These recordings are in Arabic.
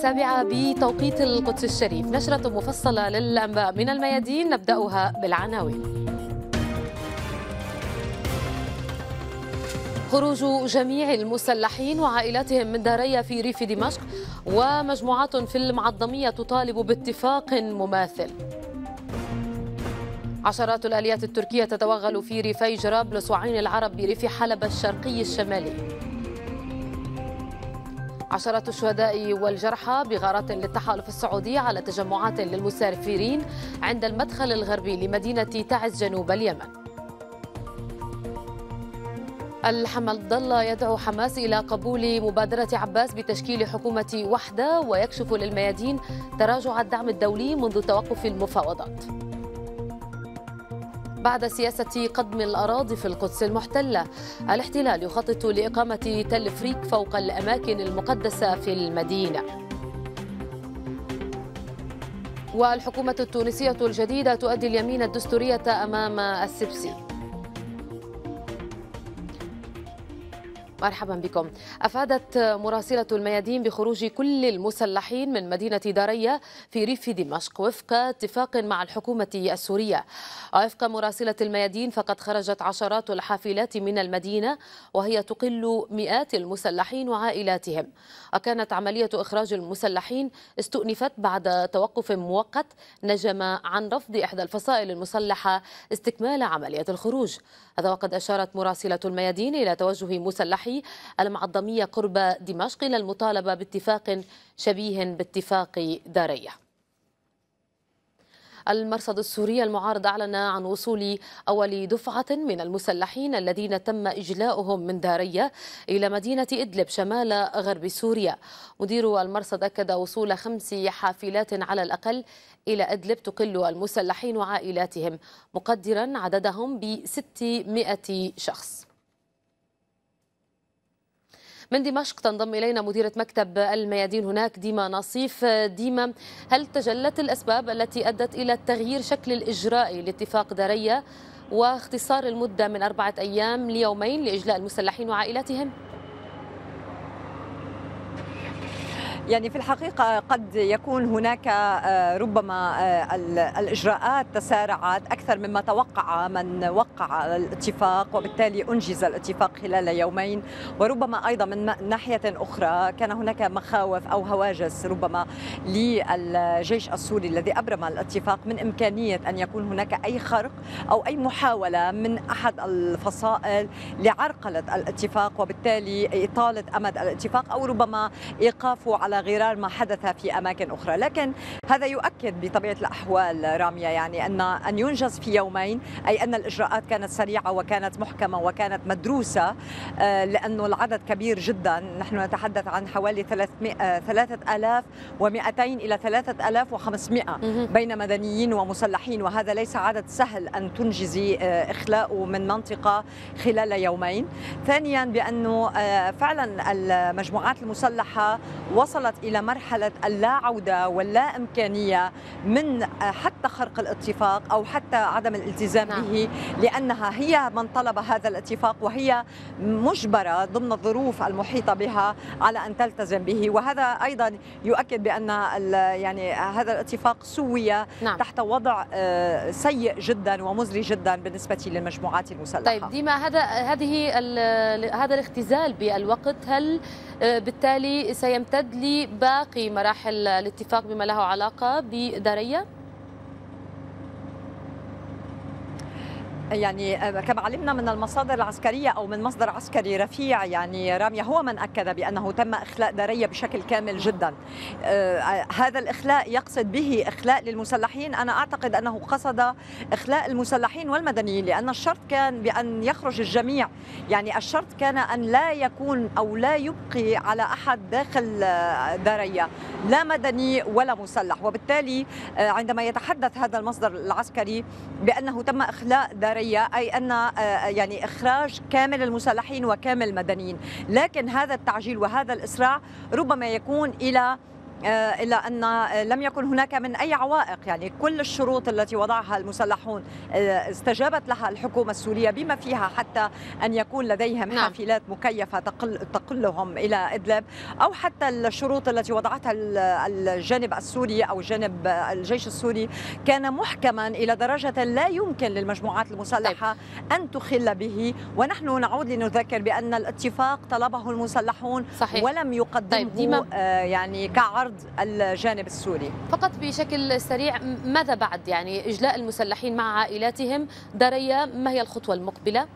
السابعة بتوقيت القدس الشريف نشرة مفصلة للأنباء من الميادين نبدأها بالعناوين خروج جميع المسلحين وعائلاتهم من داريا في ريف دمشق ومجموعات في المعظمية تطالب باتفاق مماثل عشرات الآليات التركية تتوغل في ريفي جرابلس وعين العرب بريف حلب الشرقي الشمالي عشرات الشهداء والجرحى بغارات للتحالف السعودي على تجمعات للمسافرين عند المدخل الغربي لمدينة تعز جنوب اليمن الحمد الله يدعو حماس إلى قبول مبادرة عباس بتشكيل حكومة وحدة ويكشف للميادين تراجع الدعم الدولي منذ توقف المفاوضات بعد سياسة قدم الأراضي في القدس المحتلة الاحتلال يخطط لإقامة تل فريك فوق الأماكن المقدسة في المدينة والحكومة التونسية الجديدة تؤدي اليمين الدستورية أمام السبسي مرحبا بكم أفادت مراسلة الميادين بخروج كل المسلحين من مدينة دارية في ريف دمشق وفق اتفاق مع الحكومة السورية وفق مراسلة الميادين فقد خرجت عشرات الحافلات من المدينة وهي تقل مئات المسلحين وعائلاتهم وكانت عملية إخراج المسلحين استؤنفت بعد توقف مؤقت نجم عن رفض إحدى الفصائل المسلحة استكمال عملية الخروج هذا وقد أشارت مراسلة الميادين إلى توجه مسلحين الصباحي المعظمية قرب دمشق إلى المطالبة باتفاق شبيه باتفاق داريه المرصد السوري المعارض أعلن عن وصول أول دفعة من المسلحين الذين تم إجلاؤهم من دارية إلى مدينة إدلب شمال غرب سوريا مدير المرصد أكد وصول خمس حافلات على الأقل إلى إدلب تقل المسلحين وعائلاتهم مقدرا عددهم ب 600 شخص من دمشق تنضم إلينا مديرة مكتب الميادين هناك ديما نصيف ديما هل تجلت الأسباب التي أدت إلى تغيير شكل الإجرائي لاتفاق دارية واختصار المدة من أربعة أيام ليومين لإجلاء المسلحين وعائلاتهم؟ يعني في الحقيقة قد يكون هناك آه، ربما آه، الإجراءات تسارعت أكثر مما توقع من وقع الاتفاق وبالتالي أنجز الاتفاق خلال يومين وربما أيضا من ناحية أخرى كان هناك مخاوف أو هواجس ربما للجيش السوري الذي أبرم الاتفاق من إمكانية أن يكون هناك أي خرق أو أي محاولة من أحد الفصائل لعرقلة الاتفاق وبالتالي إطالة أمد الاتفاق أو ربما إيقافه على على غرار ما حدث في أماكن أخرى لكن هذا يؤكد بطبيعة الأحوال راميه يعني أن أن ينجز في يومين أي أن الإجراءات كانت سريعة وكانت محكمة وكانت مدروسة آه، لأنه العدد كبير جدا نحن نتحدث عن حوالي 300 3200 آه، إلى 3500 بين مدنيين ومسلحين وهذا ليس عدد سهل أن تنجزي آه، إخلاءه من منطقة خلال يومين ثانيا بأنه فعلا المجموعات المسلحة وصلت وصلت إلى مرحلة اللا عودة واللا إمكانية من آه، حتى خرق الاتفاق أو حتى عدم الالتزام نعم. به لأنها هي من طلب هذا الاتفاق وهي مجبرة ضمن الظروف المحيطة بها على أن تلتزم به وهذا أيضا يؤكد بأن يعني هذا الاتفاق سوي نعم. تحت وضع آه، سيء جدا ومزري جدا بالنسبة للمجموعات المسلحة طيب ديما هذا هذه هذا الاختزال بالوقت هل آه، بالتالي سيمتد لي في باقي مراحل الاتفاق بما له علاقة بدارية؟ يعني آه، كما علمنا من المصادر العسكرية أو من مصدر عسكري رفيع يعني رامية هو من أكد بأنه تم إخلاء دارية بشكل كامل جدا آه، آه، هذا الإخلاء يقصد به إخلاء للمسلحين أنا أعتقد أنه قصد إخلاء المسلحين والمدنيين لأن الشرط كان بأن يخرج الجميع يعني الشرط كان أن لا يكون أو لا يبقي على أحد داخل دارية لا مدني ولا مسلح وبالتالي عندما يتحدث هذا المصدر العسكري بأنه تم إخلاء دارية البشريه اي ان آه، آه، يعني اخراج كامل المسلحين وكامل المدنيين لكن هذا التعجيل وهذا الاسراع ربما يكون الى آه، إلا أن آه، لم يكن هناك من أي عوائق يعني كل الشروط التي وضعها المسلحون آه، استجابت لها الحكومة السورية بما فيها حتى أن يكون لديهم نعم. حافلات مكيفة تقل تقلهم إلى إدلب أو حتى الشروط التي وضعتها الجانب السوري أو جانب الجيش السوري كان محكما إلى درجة لا يمكن للمجموعات المسلحة طيب. أن تخل به ونحن نعود لنذكر بأن الاتفاق طلبه المسلحون صحيح. ولم يقدمه طيب يعني كعرض عرض الجانب السوري فقط بشكل سريع ماذا بعد يعني إجلاء المسلحين مع عائلاتهم دريا ما هي الخطوة المقبلة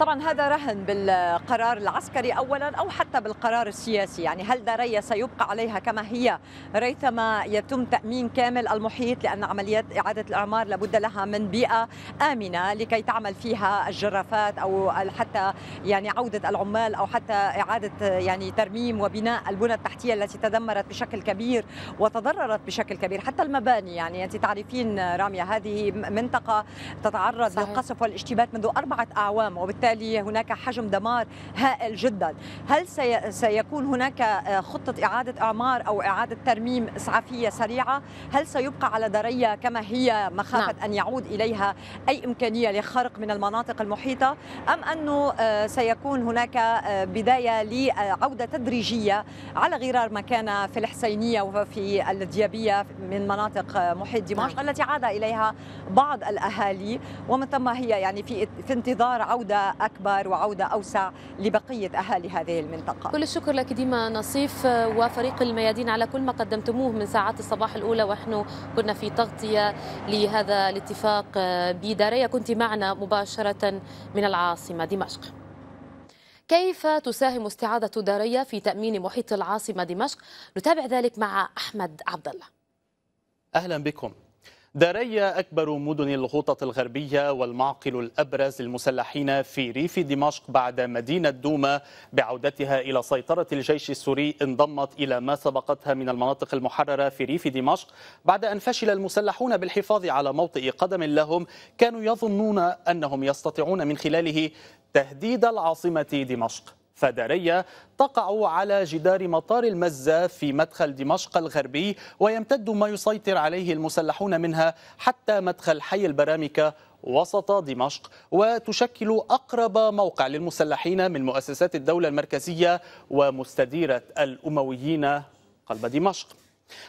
طبعا هذا رهن بالقرار العسكري اولا او حتى بالقرار السياسي يعني هل داريا سيبقى عليها كما هي ريثما يتم تامين كامل المحيط لان عمليات اعاده الاعمار لابد لها من بيئه امنه لكي تعمل فيها الجرافات او حتى يعني عوده العمال او حتى اعاده يعني ترميم وبناء البنى التحتيه التي تدمرت بشكل كبير وتضررت بشكل كبير حتى المباني يعني انت تعرفين راميا هذه منطقه تتعرض صحيح. للقصف والاشتباك منذ اربعه اعوام وبالتالي وبالتالي هناك حجم دمار هائل جدا هل سيكون هناك خطة إعادة إعمار أو إعادة ترميم إسعافية سريعة هل سيبقى على درية كما هي مخافة نعم. أن يعود إليها أي إمكانية لخرق من المناطق المحيطة أم أنه سيكون هناك بداية لعودة تدريجية على غرار ما كان في الحسينية وفي الديابية من مناطق محيط دمشق نعم. التي عاد إليها بعض الأهالي ومن ثم هي يعني في في انتظار عودة أكبر وعودة أوسع لبقية أهالي هذه المنطقة كل الشكر لك ديما نصيف وفريق الميادين على كل ما قدمتموه من ساعات الصباح الأولى ونحن كنا في تغطية لهذا الاتفاق بداريا كنت معنا مباشرة من العاصمة دمشق كيف تساهم استعادة دارية في تأمين محيط العاصمة دمشق؟ نتابع ذلك مع أحمد عبد الله. أهلا بكم. داريا أكبر مدن الغوطة الغربية والمعقل الأبرز للمسلحين في ريف دمشق بعد مدينة دوما بعودتها إلى سيطرة الجيش السوري انضمت إلى ما سبقتها من المناطق المحررة في ريف دمشق بعد أن فشل المسلحون بالحفاظ على موطئ قدم لهم كانوا يظنون أنهم يستطيعون من خلاله تهديد العاصمة دمشق فدارية تقع على جدار مطار المزة في مدخل دمشق الغربي ويمتد ما يسيطر عليه المسلحون منها حتى مدخل حي البرامكة وسط دمشق وتشكل أقرب موقع للمسلحين من مؤسسات الدولة المركزية ومستديرة الأمويين قلب دمشق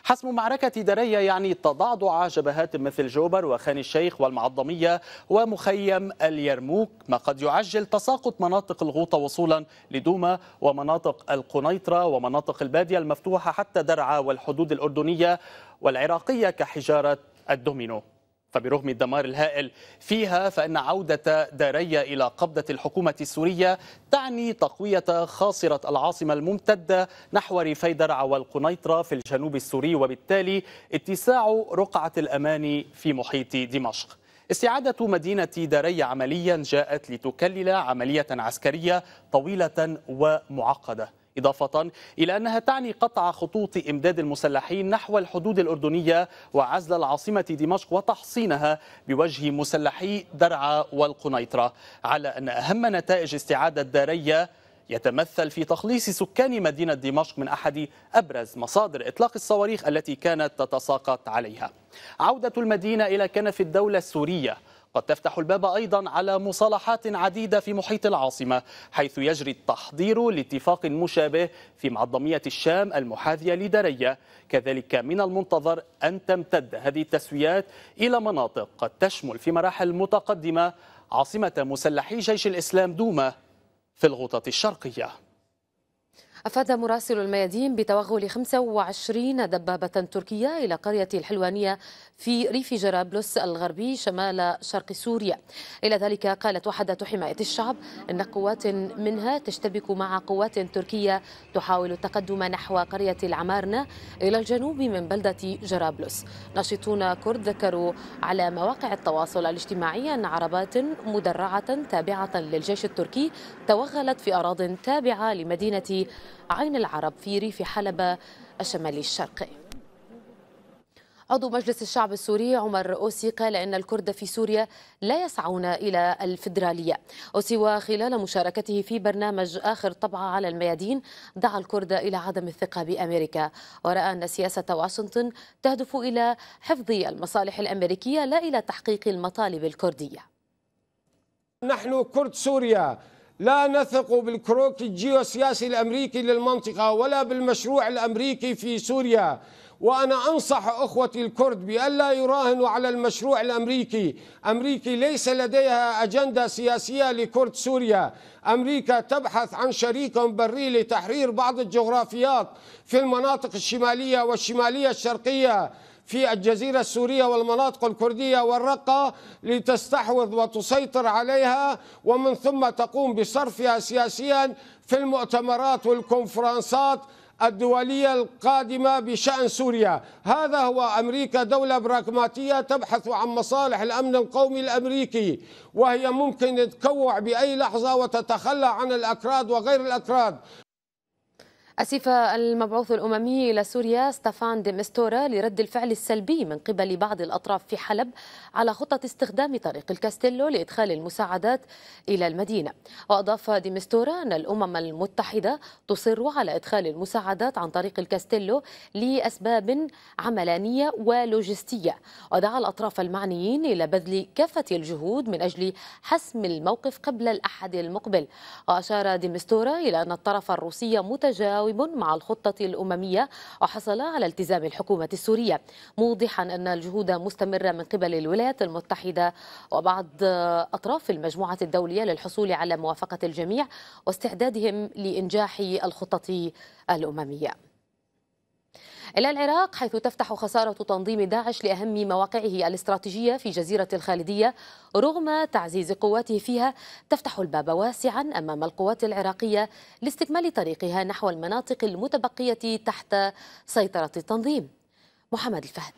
حسم معركة درية يعني تضعضع جبهات مثل جوبر وخان الشيخ والمعظمية ومخيم اليرموك ما قد يعجل تساقط مناطق الغوطة وصولا لدوما ومناطق القنيطرة ومناطق البادية المفتوحة حتى درعا والحدود الأردنية والعراقية كحجارة الدومينو فبرغم الدمار الهائل فيها فإن عودة داريا إلى قبضة الحكومة السورية تعني تقوية خاصرة العاصمة الممتدة نحو ريفي درعا والقنيطرة في الجنوب السوري وبالتالي اتساع رقعة الأمان في محيط دمشق استعادة مدينة داريا عمليا جاءت لتكلل عملية عسكرية طويلة ومعقدة إضافة إلى أنها تعني قطع خطوط إمداد المسلحين نحو الحدود الأردنية وعزل العاصمة دمشق وتحصينها بوجه مسلحي درعا والقنيطرة على أن أهم نتائج استعادة دارية يتمثل في تخليص سكان مدينة دمشق من أحد أبرز مصادر إطلاق الصواريخ التي كانت تتساقط عليها عودة المدينة إلى كنف الدولة السورية قد تفتح الباب أيضا على مصالحات عديدة في محيط العاصمة حيث يجري التحضير لاتفاق مشابه في معظمية الشام المحاذية لدرية كذلك من المنتظر أن تمتد هذه التسويات إلى مناطق قد تشمل في مراحل متقدمة عاصمة مسلحي جيش الإسلام دوما في الغوطة الشرقية أفاد مراسل الميادين بتوغل 25 دبابة تركية إلى قرية الحلوانية في ريف جرابلس الغربي شمال شرق سوريا إلى ذلك قالت وحدة حماية الشعب أن قوات منها تشتبك مع قوات تركية تحاول التقدم نحو قرية العمارنة إلى الجنوب من بلدة جرابلس ناشطون كرد ذكروا على مواقع التواصل الاجتماعي أن عربات مدرعة تابعة للجيش التركي توغلت في أراض تابعة لمدينة عين العرب في ريف حلب الشمالي الشرقي عضو مجلس الشعب السوري عمر أوسي قال إن الكرد في سوريا لا يسعون إلى الفدرالية أوسي وخلال مشاركته في برنامج آخر طبعة على الميادين دعا الكرد إلى عدم الثقة بأمريكا ورأى أن سياسة واشنطن تهدف إلى حفظ المصالح الأمريكية لا إلى تحقيق المطالب الكردية نحن كرد سوريا لا نثق بالكروك الجيوسياسي الامريكي للمنطقه ولا بالمشروع الامريكي في سوريا وانا انصح اخوتي الكرد بألا يراهنوا على المشروع الامريكي، امريكي ليس لديها اجنده سياسيه لكرد سوريا، امريكا تبحث عن شريك بري لتحرير بعض الجغرافيات في المناطق الشماليه والشماليه الشرقيه في الجزيرة السورية والمناطق الكردية والرقة لتستحوذ وتسيطر عليها ومن ثم تقوم بصرفها سياسيا في المؤتمرات والكونفرنسات الدولية القادمة بشأن سوريا هذا هو أمريكا دولة براغماتية تبحث عن مصالح الأمن القومي الأمريكي وهي ممكن تكوع بأي لحظة وتتخلى عن الأكراد وغير الأكراد أسف المبعوث الأممي إلى سوريا ستافان ديمستورا لرد الفعل السلبي من قبل بعض الأطراف في حلب على خطة استخدام طريق الكاستيلو لإدخال المساعدات إلى المدينة وأضاف ديمستورا أن الأمم المتحدة تصر على إدخال المساعدات عن طريق الكاستيلو لأسباب عملانية ولوجستية ودعا الأطراف المعنيين إلى بذل كافة الجهود من أجل حسم الموقف قبل الأحد المقبل وأشار ديمستورا إلى أن الطرف الروسي متجاوز متلاوم مع الخطة الأممية وحصل على التزام الحكومة السورية موضحا أن الجهود مستمرة من قبل الولايات المتحدة وبعض أطراف المجموعة الدولية للحصول على موافقة الجميع واستعدادهم لإنجاح الخطط الأممية إلى العراق حيث تفتح خسارة تنظيم داعش لأهم مواقعه الاستراتيجية في جزيرة الخالدية رغم تعزيز قواته فيها تفتح الباب واسعا أمام القوات العراقية لاستكمال طريقها نحو المناطق المتبقية تحت سيطرة التنظيم محمد الفهد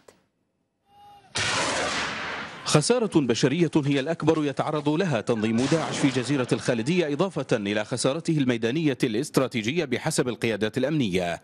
خسارة بشرية هي الأكبر يتعرض لها تنظيم داعش في جزيرة الخالدية إضافة إلى خسارته الميدانية الاستراتيجية بحسب القيادات الأمنية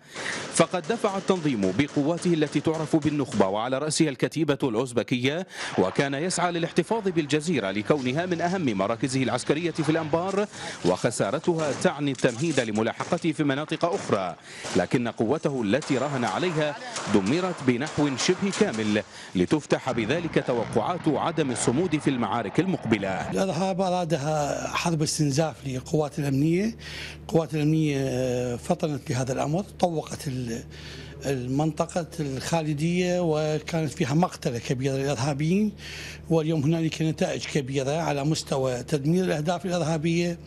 فقد دفع التنظيم بقواته التي تعرف بالنخبة وعلى رأسها الكتيبة الأوزبكية وكان يسعى للاحتفاظ بالجزيرة لكونها من أهم مراكزه العسكرية في الأنبار وخسارتها تعني التمهيد لملاحقته في مناطق أخرى لكن قوته التي راهن عليها دمرت بنحو شبه كامل لتفتح بذلك توقعات عدم الصمود في المعارك المقبلة الإرهاب أرادها حرب استنزاف لقوات الأمنية قوات الأمنية آه، فطنت لهذا الأمر طوقت المنطقة الخالدية وكانت فيها مقتلة كبيرة للإرهابيين واليوم هنالك نتائج كبيرة على مستوى تدمير الأهداف الإرهابية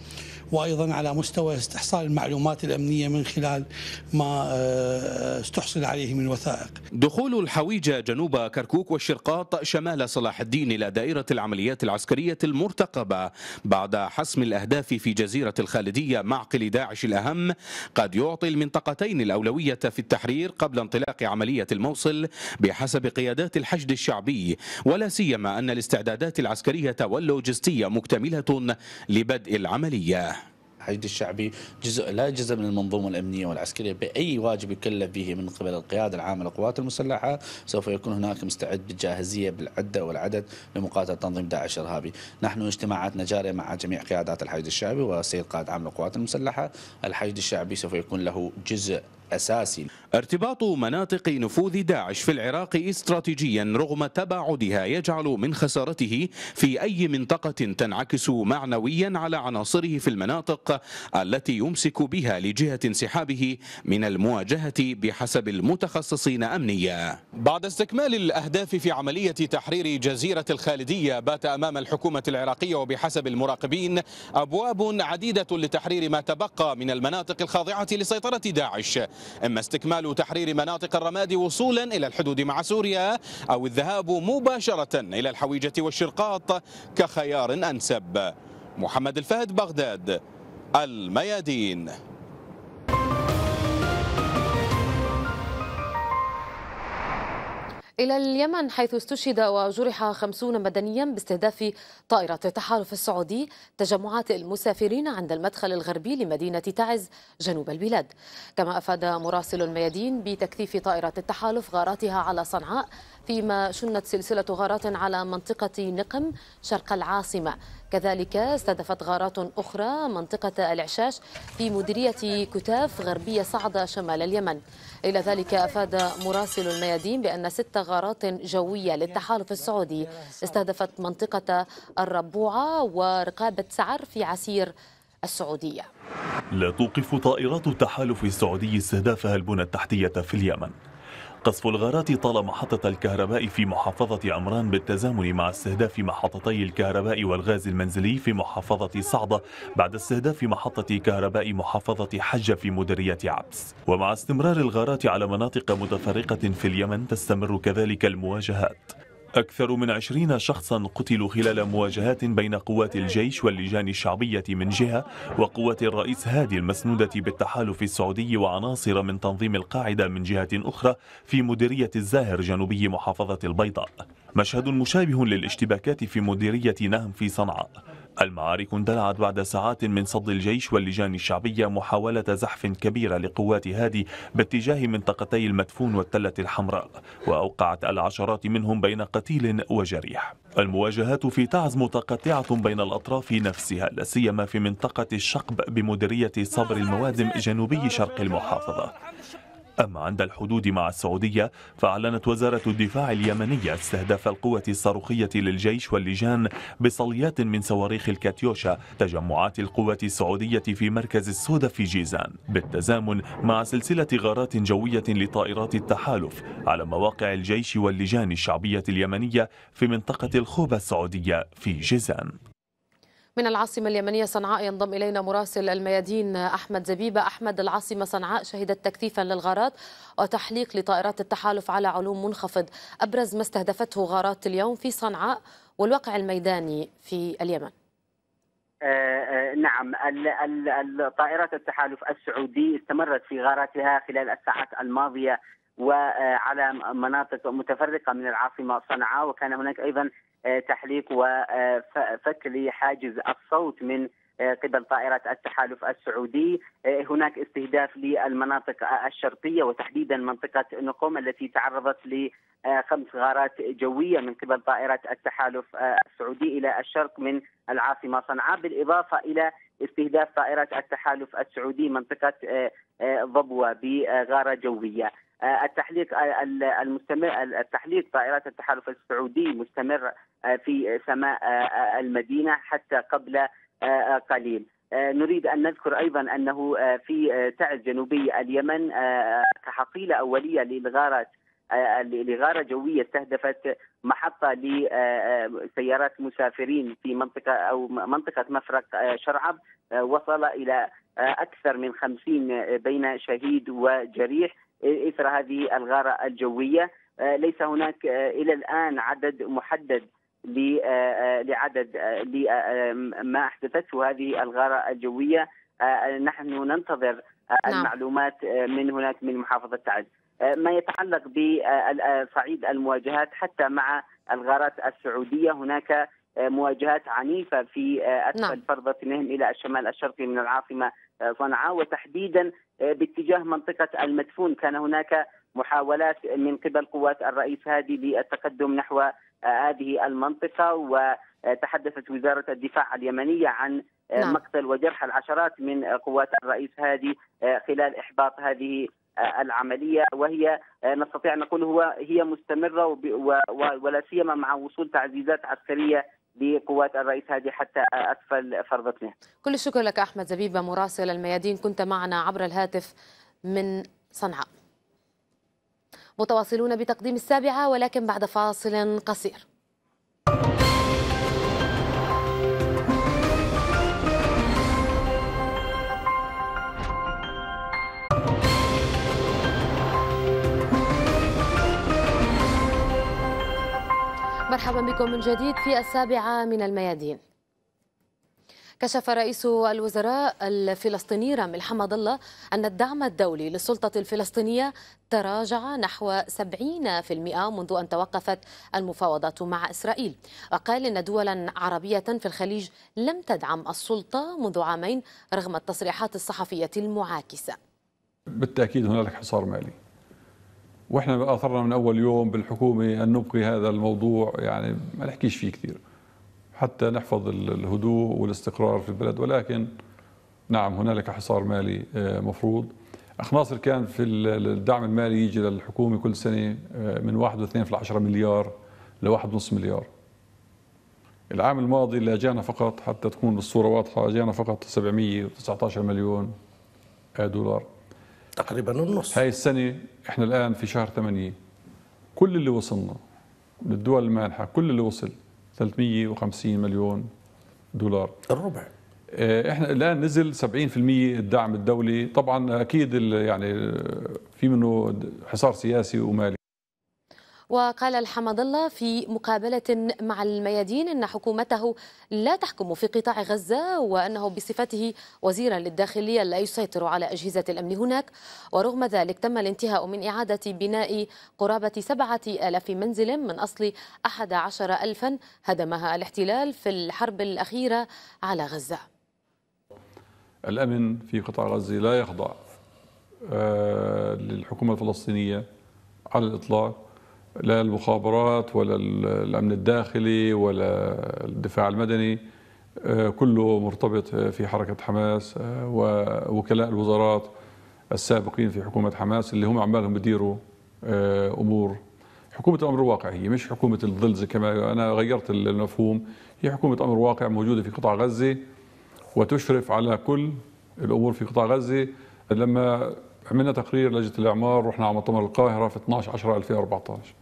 وايضا على مستوى استحصال المعلومات الامنيه من خلال ما آه، استحصل عليه من وثائق. دخول الحويجه جنوب كركوك والشرقاط شمال صلاح الدين الى دائره العمليات العسكريه المرتقبه بعد حسم الاهداف في جزيره الخالديه معقل داعش الاهم قد يعطي المنطقتين الاولويه في التحرير قبل انطلاق عمليه الموصل بحسب قيادات الحشد الشعبي ولا سيما ان الاستعدادات العسكريه واللوجستيه مكتمله لبدء العمليه. الحشد الشعبي جزء لا جزء من المنظومة الأمنية والعسكرية بأي واجب يكلف به من قبل القيادة العامة للقوات المسلحة سوف يكون هناك مستعد بالجاهزية بالعدة والعدد لمقاتلة تنظيم داعش الإرهابي نحن اجتماعاتنا جارية مع جميع قيادات الحشد الشعبي والسيد قائد عام للقوات المسلحة الحشد الشعبي سوف يكون له جزء أساسي ارتباط مناطق نفوذ داعش في العراق استراتيجيا رغم تباعدها يجعل من خسارته في أي منطقة تنعكس معنويا على عناصره في المناطق التي يمسك بها لجهة انسحابه من المواجهة بحسب المتخصصين أمنيا بعد استكمال الأهداف في عملية تحرير جزيرة الخالدية بات أمام الحكومة العراقية وبحسب المراقبين أبواب عديدة لتحرير ما تبقى من المناطق الخاضعة لسيطرة داعش إما استكمال تحرير مناطق الرماد وصولا إلى الحدود مع سوريا أو الذهاب مباشرة إلى الحويجة والشرقاط كخيار أنسب محمد الفهد بغداد الميادين إلى اليمن حيث استشهد وجرح خمسون مدنيا باستهداف طائرة التحالف السعودي تجمعات المسافرين عند المدخل الغربي لمدينة تعز جنوب البلاد كما أفاد مراسل الميادين بتكثيف طائرة التحالف غاراتها على صنعاء فيما شنت سلسلة غارات على منطقة نقم شرق العاصمة كذلك استهدفت غارات أخرى منطقة العشاش في مديرية كتاف غربية صعدة شمال اليمن إلى ذلك أفاد مراسل الميادين بأن ست غارات جوية للتحالف السعودي استهدفت منطقة الربوعة ورقابة سعر في عسير السعودية لا توقف طائرات التحالف السعودي استهدافها البنى التحتية في اليمن قصف الغارات طال محطة الكهرباء في محافظة عمران بالتزامن مع استهداف محطتي الكهرباء والغاز المنزلي في محافظة صعدة بعد استهداف محطة كهرباء محافظة حجة في مديرية عبس ومع استمرار الغارات على مناطق متفرقة في اليمن تستمر كذلك المواجهات أكثر من عشرين شخصا قتلوا خلال مواجهات بين قوات الجيش واللجان الشعبية من جهة وقوات الرئيس هادي المسنودة بالتحالف السعودي وعناصر من تنظيم القاعدة من جهة أخرى في مديرية الزاهر جنوبي محافظة البيضاء مشهد مشابه للاشتباكات في مديرية نهم في صنعاء المعارك اندلعت بعد ساعات من صد الجيش واللجان الشعبية محاولة زحف كبيرة لقوات هادي باتجاه منطقتي المدفون والتلة الحمراء وأوقعت العشرات منهم بين قتيل وجريح المواجهات في تعز متقطعة بين الأطراف نفسها لا سيما في منطقة الشقب بمديرية صبر الموازم جنوبي شرق المحافظة أما عند الحدود مع السعودية فأعلنت وزارة الدفاع اليمنية استهداف القوة الصاروخية للجيش واللجان بصليات من صواريخ الكاتيوشا تجمعات القوة السعودية في مركز السودة في جيزان بالتزامن مع سلسلة غارات جوية لطائرات التحالف على مواقع الجيش واللجان الشعبية اليمنية في منطقة الخوبة السعودية في جيزان من العاصمة اليمنية صنعاء ينضم إلينا مراسل الميادين أحمد زبيبة أحمد العاصمة صنعاء شهدت تكثيفا للغارات وتحليق لطائرات التحالف على علوم منخفض أبرز ما استهدفته غارات اليوم في صنعاء والواقع الميداني في اليمن آه، آه، نعم الطائرات التحالف السعودي استمرت في غاراتها خلال الساعات الماضية وعلى مناطق متفرقة من العاصمة صنعاء وكان هناك أيضا آه، تحليق وفك لحاجز الصوت من آه، قبل طائرات التحالف السعودي آه، هناك استهداف للمناطق الشرقية وتحديدا منطقة نقوم التي تعرضت لخمس غارات جوية من قبل طائرات التحالف السعودي إلى الشرق من العاصمة صنعاء بالإضافة إلى استهداف طائرات التحالف السعودي منطقة ضبوة بغارة جوية آه، التحليق آه، المستمر التحليق طائرات التحالف السعودي مستمر آه، في سماء المدينه حتى قبل قليل. نريد ان نذكر ايضا انه في تعز جنوبي اليمن كحصيله اوليه للغارات لغارة جوية استهدفت محطة لسيارات مسافرين في منطقة أو منطقة مفرق شرعب وصل إلى أكثر من خمسين بين شهيد وجريح اثر هذه الغاره الجويه آه، ليس هناك آه، الى الان عدد محدد آه، لعدد ما احدثته هذه الغاره الجويه نحن ننتظر نعم. المعلومات من هناك من محافظه تعز ما يتعلق بصعيد المواجهات حتى مع الغارات السعوديه هناك مواجهات عنيفه في اسفل نعم. فرضه نهم الى الشمال الشرقي من العاصمه آه، صنعاء وتحديدا آه، باتجاه منطقة المدفون كان هناك محاولات من قبل قوات الرئيس هادي للتقدم نحو آه، هذه المنطقة وتحدثت وزارة الدفاع اليمنية عن نعم. مقتل وجرح العشرات من قوات الرئيس هادي خلال إحباط هذه العملية وهي نستطيع أن نقول هو هي مستمرة ولا سيما مع وصول تعزيزات عسكرية بقوات الرئيس هادي حتى اسفل فرضتنا. كل الشكر لك احمد زبيبه مراسل الميادين كنت معنا عبر الهاتف من صنعاء. متواصلون بتقديم السابعه ولكن بعد فاصل قصير. مرحبا بكم من جديد في السابعة من الميادين كشف رئيس الوزراء الفلسطيني رامي الحمد الله أن الدعم الدولي للسلطة الفلسطينية تراجع نحو 70% منذ أن توقفت المفاوضات مع إسرائيل وقال إن دولا عربية في الخليج لم تدعم السلطة منذ عامين رغم التصريحات الصحفية المعاكسة بالتأكيد هنالك حصار مالي واحنا اثرنا من اول يوم بالحكومه ان نبقي هذا الموضوع يعني ما نحكيش فيه كثير حتى نحفظ الهدوء والاستقرار في البلد ولكن نعم هنالك حصار مالي آه، مفروض اخ ناصر كان في الدعم المالي يجي للحكومه كل سنه آه، من 1.2 في 10 مليار ل 1.5 مليار العام الماضي اللي اجانا فقط حتى تكون الصوره واضحه اجانا فقط 719 مليون آه، دولار تقريبا النص هاي السنة احنا الآن في شهر ثمانية كل اللي وصلنا للدول المانحة كل اللي وصل 350 مليون دولار الربع آه، احنا الان نزل 70% الدعم الدولي طبعا اكيد يعني في منه حصار سياسي ومالي وقال الحمد الله في مقابلة مع الميادين أن حكومته لا تحكم في قطاع غزة وأنه بصفته وزيرا للداخلية لا يسيطر على أجهزة الأمن هناك ورغم ذلك تم الانتهاء من إعادة بناء قرابة سبعة آلاف منزل من أصل أحد عشر ألفا هدمها الاحتلال في الحرب الأخيرة على غزة الأمن في قطاع غزة لا يخضع آه، للحكومة الفلسطينية على الإطلاق لا المخابرات ولا الامن الداخلي ولا الدفاع المدني آه، كله مرتبط في حركه حماس آه، ووكلاء الوزارات السابقين في حكومه حماس اللي هم عمالهم بيديروا آه، امور حكومه امر واقع هي مش حكومه الظل كما انا غيرت المفهوم هي حكومه امر واقع موجوده في قطاع غزه وتشرف على كل الامور في قطاع غزه لما عملنا تقرير لجنه الاعمار رحنا على مؤتمر القاهره في 12 10 2014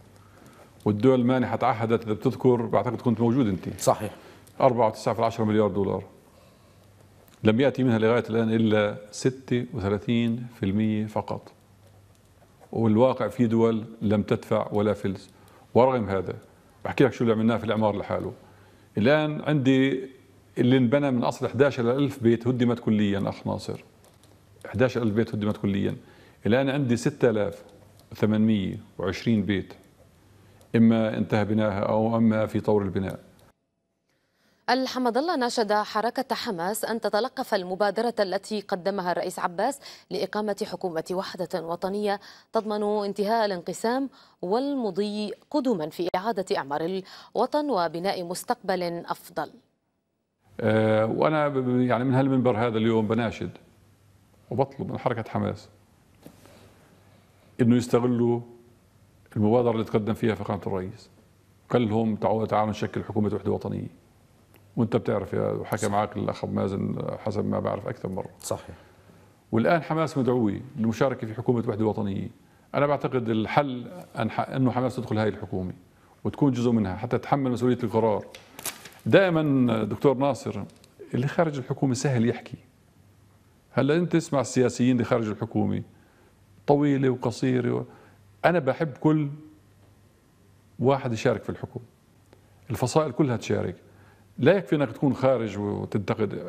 والدول المانحه تعهدت اذا بتذكر بعتقد كنت موجود انت صحيح 4.9 مليار دولار لم ياتي منها لغايه الان الا 36% فقط والواقع في دول لم تدفع ولا فلس ورغم هذا بحكي لك شو اللي عملناه في الاعمار لحاله الان عندي اللي انبنى من اصل 11000 بيت هدمت كليا اخ ناصر 11000 بيت هدمت كليا الان عندي 6820 بيت إما انتهى بناها أو أما في طور البناء الحمد الله ناشد حركة حماس أن تتلقف المبادرة التي قدمها الرئيس عباس لإقامة حكومة وحدة وطنية تضمن انتهاء الانقسام والمضي قدما في إعادة أعمار الوطن وبناء مستقبل أفضل أه وأنا يعني من هالمنبر هذا اليوم بناشد وبطلب من حركة حماس أنه يستغلوا في المبادرة اللي تقدم فيها فخامة الرئيس قال لهم تعالوا تعالوا نشكل حكومة وحدة وطنية وانت بتعرف يا وحكى معك الاخ مازن حسب ما بعرف اكثر مره صحيح والان حماس مدعوه للمشاركه في حكومه وحده وطنيه انا بعتقد الحل أن ح... انه حماس تدخل هذه الحكومه وتكون جزء منها حتى تتحمل مسؤوليه القرار دائما دكتور ناصر اللي خارج الحكومه سهل يحكي هلا انت تسمع السياسيين اللي خارج الحكومه طويله وقصيره و... انا بحب كل واحد يشارك في الحكم الفصائل كلها تشارك لا يكفي انك تكون خارج وتنتقد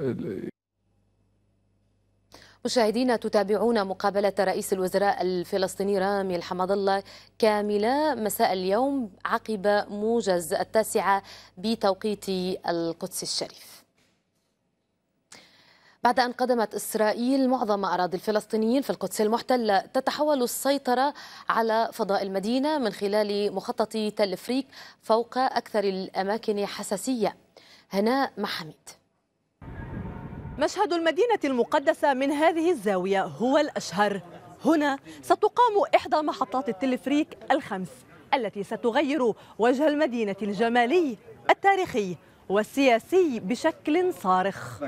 مشاهدينا تتابعون مقابلة رئيس الوزراء الفلسطيني رامي الحمد الله كاملة مساء اليوم عقب موجز التاسعة بتوقيت القدس الشريف بعد أن قدمت إسرائيل معظم أراضي الفلسطينيين في القدس المحتلة تتحول السيطرة على فضاء المدينة من خلال مخطط تل فريك فوق أكثر الأماكن حساسية هناء محمد مشهد المدينة المقدسة من هذه الزاوية هو الأشهر هنا ستقام إحدى محطات التلفريك الخمس التي ستغير وجه المدينة الجمالي التاريخي والسياسي بشكل صارخ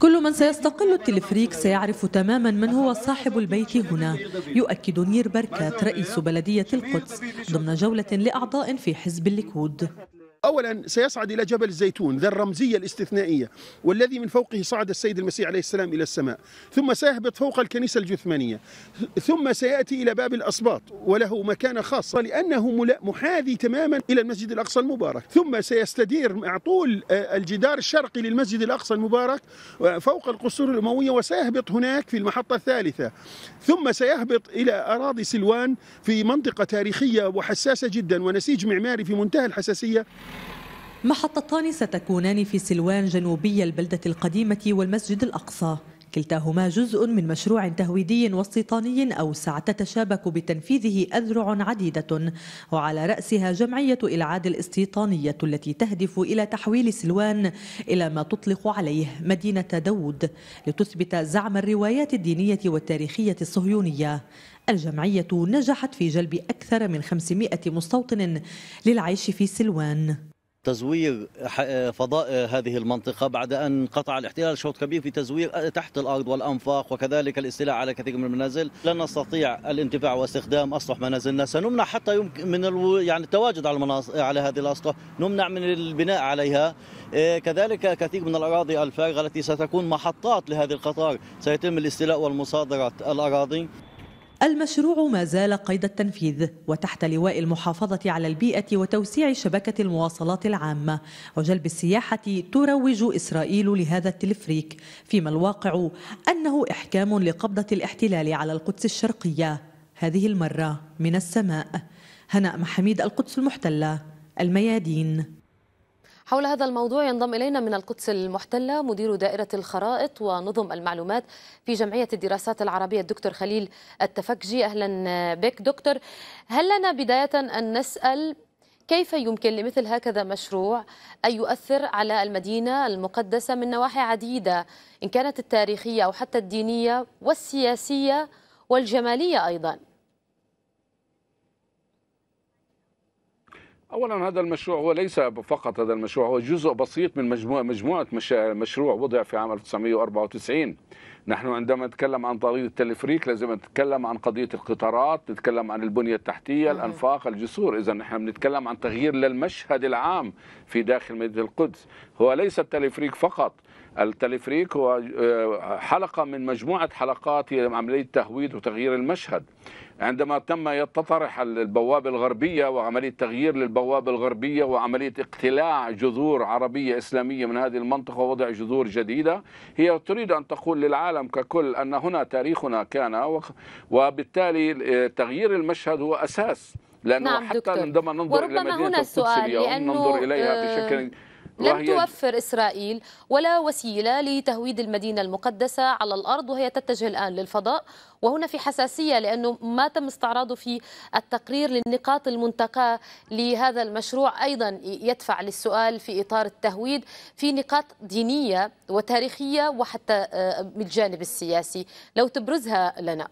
كل من سيستقل التلفريك سيعرف تماما من هو صاحب البيت هنا يؤكد نير بركات رئيس بلدية القدس ضمن جولة لأعضاء في حزب الليكود أولا سيصعد إلى جبل الزيتون ذا الرمزية الاستثنائية والذي من فوقه صعد السيد المسيح عليه السلام إلى السماء ثم سيهبط فوق الكنيسة الجثمانية ثم سيأتي إلى باب الأسباط وله مكانة خاصة لأنه محاذي تماما إلى المسجد الأقصى المبارك ثم سيستدير مع طول آه، الجدار الشرقي للمسجد الأقصى المبارك آه، فوق القصور الأموية وسيهبط هناك في المحطة الثالثة ثم سيهبط إلى أراضي سلوان في منطقة تاريخية وحساسة جدا ونسيج معماري في منتهى الحساسية محطتان ستكونان في سلوان جنوبي البلدة القديمة والمسجد الأقصى كلتاهما جزء من مشروع تهويدي واستيطاني أوسع تتشابك بتنفيذه أذرع عديدة وعلى رأسها جمعية إلعاد الاستيطانية التي تهدف إلى تحويل سلوان إلى ما تطلق عليه مدينة داود لتثبت زعم الروايات الدينية والتاريخية الصهيونية الجمعية نجحت في جلب أكثر من 500 مستوطن للعيش في سلوان تزوير فضاء هذه المنطقة بعد أن قطع الاحتلال شوط كبير في تزوير تحت الأرض والأنفاق وكذلك الاستيلاء على كثير من المنازل لن نستطيع الانتفاع واستخدام أسطح منازلنا سنمنع حتى يمكن من الو... يعني التواجد على المناص... على هذه الأسطح نمنع من البناء عليها إيه، كذلك كثير من الأراضي الفارغة التي ستكون محطات لهذه القطار سيتم الاستيلاء والمصادرة الأراضي المشروع ما زال قيد التنفيذ وتحت لواء المحافظة على البيئة وتوسيع شبكة المواصلات العامة وجلب السياحة تروج إسرائيل لهذا التلفريك فيما الواقع أنه إحكام لقبضة الاحتلال على القدس الشرقية هذه المرة من السماء هناء محميد القدس المحتلة الميادين حول هذا الموضوع ينضم إلينا من القدس المحتلة مدير دائرة الخرائط ونظم المعلومات في جمعية الدراسات العربية الدكتور خليل التفكجي أهلا بك دكتور هل لنا بداية أن نسأل كيف يمكن لمثل هكذا مشروع أن يؤثر على المدينة المقدسة من نواحي عديدة إن كانت التاريخية أو حتى الدينية والسياسية والجمالية أيضاً اولا هذا المشروع هو ليس فقط هذا المشروع هو جزء بسيط من مجموعه مجموعه مشروع وضع في عام 1994 نحن عندما نتكلم عن طريق التلفريك لازم نتكلم عن قضيه القطارات نتكلم عن البنيه التحتيه الانفاق الجسور اذا نحن بنتكلم عن تغيير للمشهد العام في داخل مدينه القدس هو ليس التلفريك فقط التلفريك هو آه، حلقة من مجموعة حلقات عملية تهويد وتغيير المشهد عندما تم يتطرح البوابة الغربية وعملية تغيير للبوابة الغربية وعملية اقتلاع جذور عربية إسلامية من هذه المنطقة ووضع جذور جديدة هي تريد أن تقول للعالم ككل أن هنا تاريخنا كان وبالتالي تغيير المشهد هو أساس لأنه نعم حتى عندما ننظر إلى مدينة السؤال لأنه ننظر إليها آه، بشكل لم توفر إسرائيل ولا وسيلة لتهويد المدينة المقدسة على الأرض وهي تتجه الآن للفضاء وهنا في حساسية لأنه ما تم استعراضه في التقرير للنقاط المنتقاة لهذا المشروع أيضا يدفع للسؤال في إطار التهويد في نقاط دينية وتاريخية وحتى من آه، الجانب السياسي لو تبرزها لنا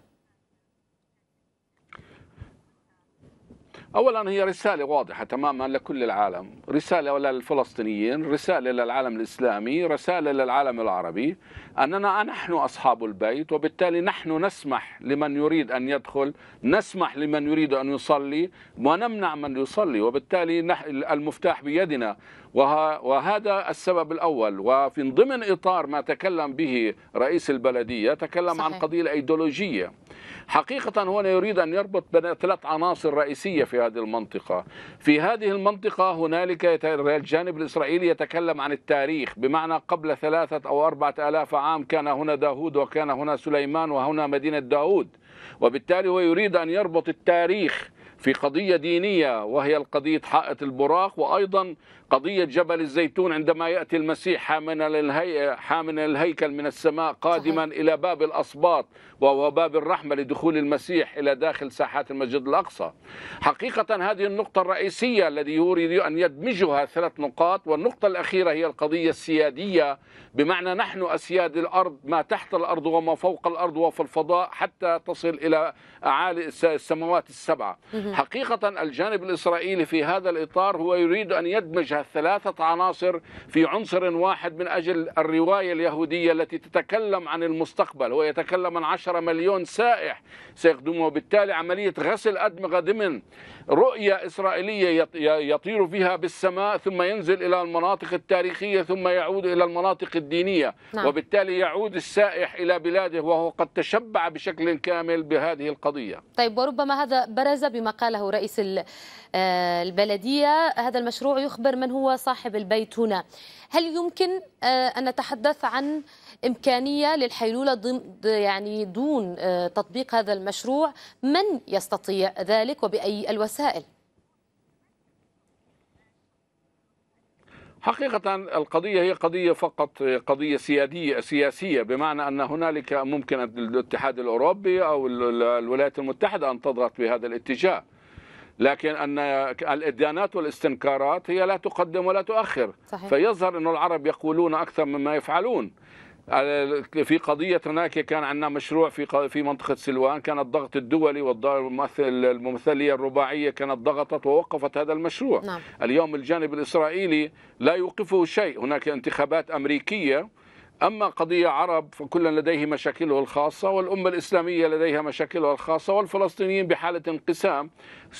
اولا هي رساله واضحه تماما لكل العالم رساله للفلسطينيين رساله للعالم الاسلامي رساله للعالم العربي اننا نحن اصحاب البيت وبالتالي نحن نسمح لمن يريد ان يدخل نسمح لمن يريد ان يصلي ونمنع من يصلي وبالتالي المفتاح بيدنا وهذا السبب الأول وفي ضمن إطار ما تكلم به رئيس البلدية تكلم صحيح. عن قضية الايديولوجيه حقيقة هو يريد أن يربط بين ثلاث عناصر رئيسية في هذه المنطقة في هذه المنطقة هنالك الجانب الإسرائيلي يتكلم عن التاريخ بمعنى قبل ثلاثة أو أربعة آلاف عام كان هنا داود وكان هنا سليمان وهنا مدينة داود وبالتالي هو يريد أن يربط التاريخ في قضية دينية وهي القضية حائط البراق وأيضا قضية جبل الزيتون عندما يأتي المسيح حاملا الهي... حاملا الهيكل من السماء قادما صحيح. إلى باب الأصباط وهو باب الرحمة لدخول المسيح إلى داخل ساحات المسجد الأقصى حقيقة هذه النقطة الرئيسية الذي يريد أن يدمجها ثلاث نقاط والنقطة الأخيرة هي القضية السيادية بمعنى نحن أسياد الأرض ما تحت الأرض وما فوق الأرض وفي الفضاء حتى تصل إلى أعالي السماوات السبعة حقيقة الجانب الإسرائيلي في هذا الإطار هو يريد أن يدمج الواجهة ثلاثة عناصر في عنصر واحد من أجل الرواية اليهودية التي تتكلم عن المستقبل ويتكلم عن عشرة مليون سائح سيقدمون وبالتالي عملية غسل أدمغة ضمن رؤية إسرائيلية يطير فيها بالسماء ثم ينزل إلى المناطق التاريخية ثم يعود إلى المناطق الدينية نعم. وبالتالي يعود السائح إلى بلاده وهو قد تشبع بشكل كامل بهذه القضية طيب وربما هذا برز بما قاله رئيس آه، البلدية هذا المشروع يخبر من من هو صاحب البيت هنا هل يمكن آه، أن نتحدث عن إمكانية للحيلولة ضمن يعني دون آه، تطبيق هذا المشروع من يستطيع ذلك وبأي الوسائل حقيقة القضية هي قضية فقط قضية سيادية سياسية بمعنى أن هنالك ممكن الاتحاد الأوروبي أو الولايات المتحدة أن تضغط بهذا الاتجاه لكن ان الاديانات والاستنكارات هي لا تقدم ولا تؤخر صحيح. فيظهر انه العرب يقولون اكثر مما يفعلون في قضية هناك كان عندنا مشروع في في منطقة سلوان كان الضغط الدولي والممثلية الرباعية كانت ضغطت ووقفت هذا المشروع نعم. اليوم الجانب الإسرائيلي لا يوقفه شيء هناك انتخابات أمريكية أما قضية عرب فكل لديه مشاكله الخاصة والأمة الإسلامية لديها مشاكلها الخاصة والفلسطينيين بحالة انقسام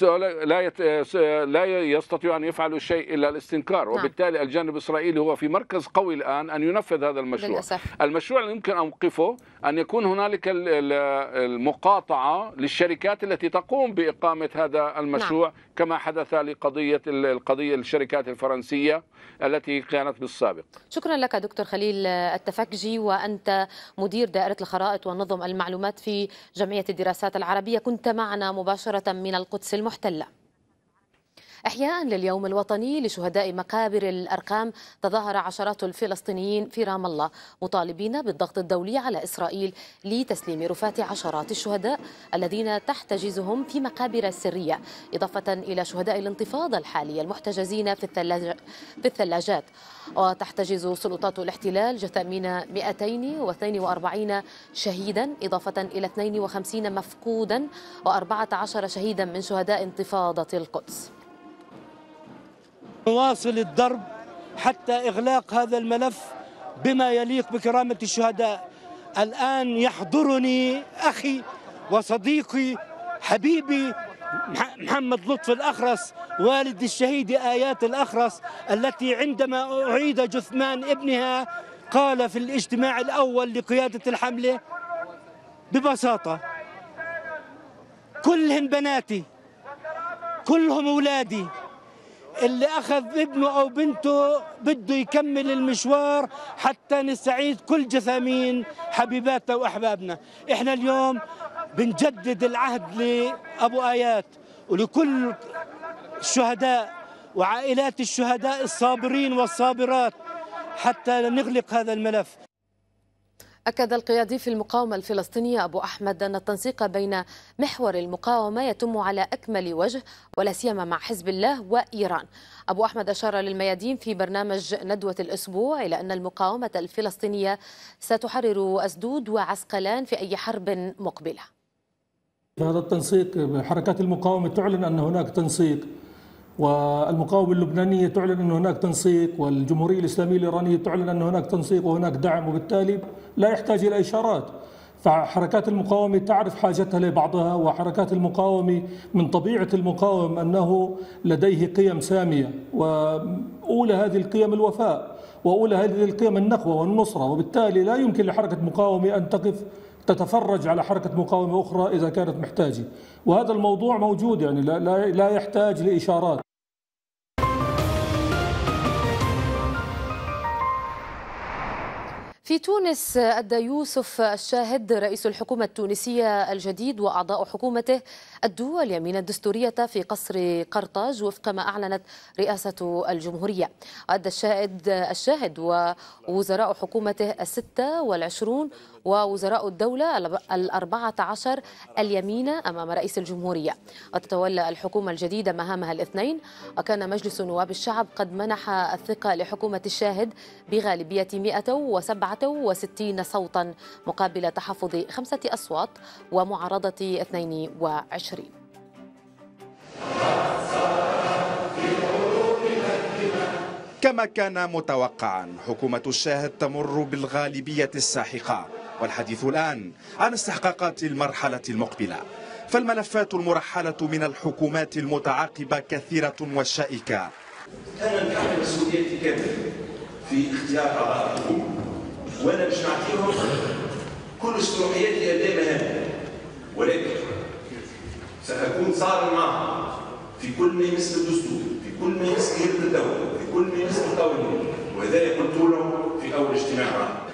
لا لا يستطيع أن يفعلوا شيء إلا الاستنكار نعم. وبالتالي الجانب الإسرائيلي هو في مركز قوي الآن أن ينفذ هذا المشروع المشروع اللي يمكن أن أوقفه أن يكون هنالك المقاطعة للشركات التي تقوم بإقامة هذا المشروع نعم. كما حدث لقضية القضية الشركات الفرنسية التي كانت بالسابق شكرا لك دكتور خليل التفكجي وأنت مدير دائرة الخرائط والنظم المعلومات في جمعية الدراسات العربية كنت معنا مباشرة من القدس المحتلة إحياء لليوم الوطني لشهداء مقابر الأرقام تظاهر عشرات الفلسطينيين في رام الله مطالبين بالضغط الدولي على إسرائيل لتسليم رفات عشرات الشهداء الذين تحتجزهم في مقابر سرية إضافة إلى شهداء الانتفاضة الحالية المحتجزين في, الثلاج في الثلاجات وتحتجز سلطات الاحتلال جثامين 242 شهيدا إضافة إلى 52 مفقودا و14 شهيدا من شهداء انتفاضة القدس نواصل الضرب حتى إغلاق هذا الملف بما يليق بكرامة الشهداء الآن يحضرني أخي وصديقي حبيبي محمد لطفي الأخرس والد الشهيد آيات الأخرس التي عندما أعيد جثمان ابنها قال في الاجتماع الأول لقيادة الحملة ببساطة كلهم بناتي كلهم أولادي اللي أخذ ابنه أو بنته بده يكمل المشوار حتى نستعيد كل جثامين حبيباتنا وأحبابنا إحنا اليوم بنجدد العهد لأبو آيات ولكل الشهداء وعائلات الشهداء الصابرين والصابرات حتى نغلق هذا الملف أكد القيادي في المقاومة الفلسطينية أبو أحمد أن التنسيق بين محور المقاومة يتم على أكمل وجه ولا سيما مع حزب الله وإيران. أبو أحمد أشار للميادين في برنامج ندوة الأسبوع إلى أن المقاومة الفلسطينية ستحرر أسدود وعسقلان في أي حرب مقبلة. هذا التنسيق حركات المقاومة تعلن أن هناك تنسيق والمقاومه اللبنانيه تعلن ان هناك تنسيق والجمهوريه الاسلاميه الايرانيه تعلن ان هناك تنسيق وهناك دعم وبالتالي لا يحتاج إلى إشارات فحركات المقاومة تعرف حاجتها لبعضها وحركات المقاومة من طبيعة المقاوم أنه لديه قيم سامية وأولى هذه القيم الوفاء وأولى هذه القيم النخوة والنصرة وبالتالي لا يمكن لحركة مقاومة أن تقف تتفرج على حركة مقاومة أخرى إذا كانت محتاجة وهذا الموضوع موجود يعني لا, لا يحتاج لإشارات في تونس أدى يوسف الشاهد رئيس الحكومة التونسية الجديد وأعضاء حكومته أدوا اليمين الدستورية في قصر قرطاج وفق ما أعلنت رئاسة الجمهورية أدى الشاهد الشاهد ووزراء حكومته الستة والعشرون ووزراء الدولة الأربعة عشر اليمين أمام رئيس الجمهورية وتتولى الحكومة الجديدة مهامها الاثنين وكان مجلس نواب الشعب قد منح الثقة لحكومة الشاهد بغالبية 167 صوتا مقابل تحفظ خمسة أصوات ومعارضة 22 كما كان متوقعا حكومة الشاهد تمر بالغالبية الساحقة والحديث الآن عن استحقاقات المرحلة المقبلة فالملفات المرحلة من الحكومات المتعاقبة كثيرة وشائكة أنا نتحمل مسؤوليتي كاملة في اختيار أعضاء وأنا باش نعطيهم كل استروحياتي أداء ولكن سأكون صار معهم في كل ما يمس الدستور في كل ما يمس الدولة في كل ما يمس القوانين وذلك قلت لهم في أول اجتماع معهم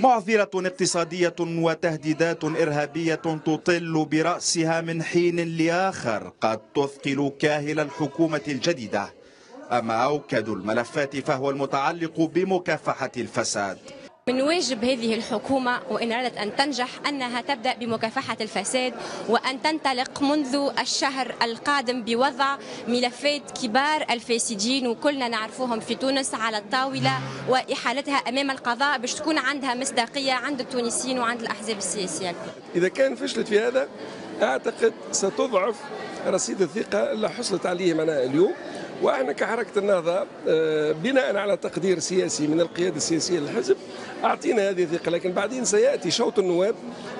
معضلة اقتصادية وتهديدات إرهابية تطل برأسها من حين لآخر قد تثقل كاهل الحكومة الجديدة أما أوكد الملفات فهو المتعلق بمكافحة الفساد من واجب هذه الحكومة وإن أرادت أن تنجح أنها تبدأ بمكافحة الفساد وأن تنطلق منذ الشهر القادم بوضع ملفات كبار الفاسدين وكلنا نعرفوهم في تونس على الطاولة وإحالتها أمام القضاء باش تكون عندها مصداقية عند التونسيين وعند الأحزاب السياسية إذا كان فشلت في هذا أعتقد ستضعف رصيد الثقة اللي حصلت عليه معناها اليوم واحنا كحركه النهضه آه، بناء على تقدير سياسي من القياده السياسيه للحزب اعطينا هذه الثقه لكن بعدين سياتي شوط النواب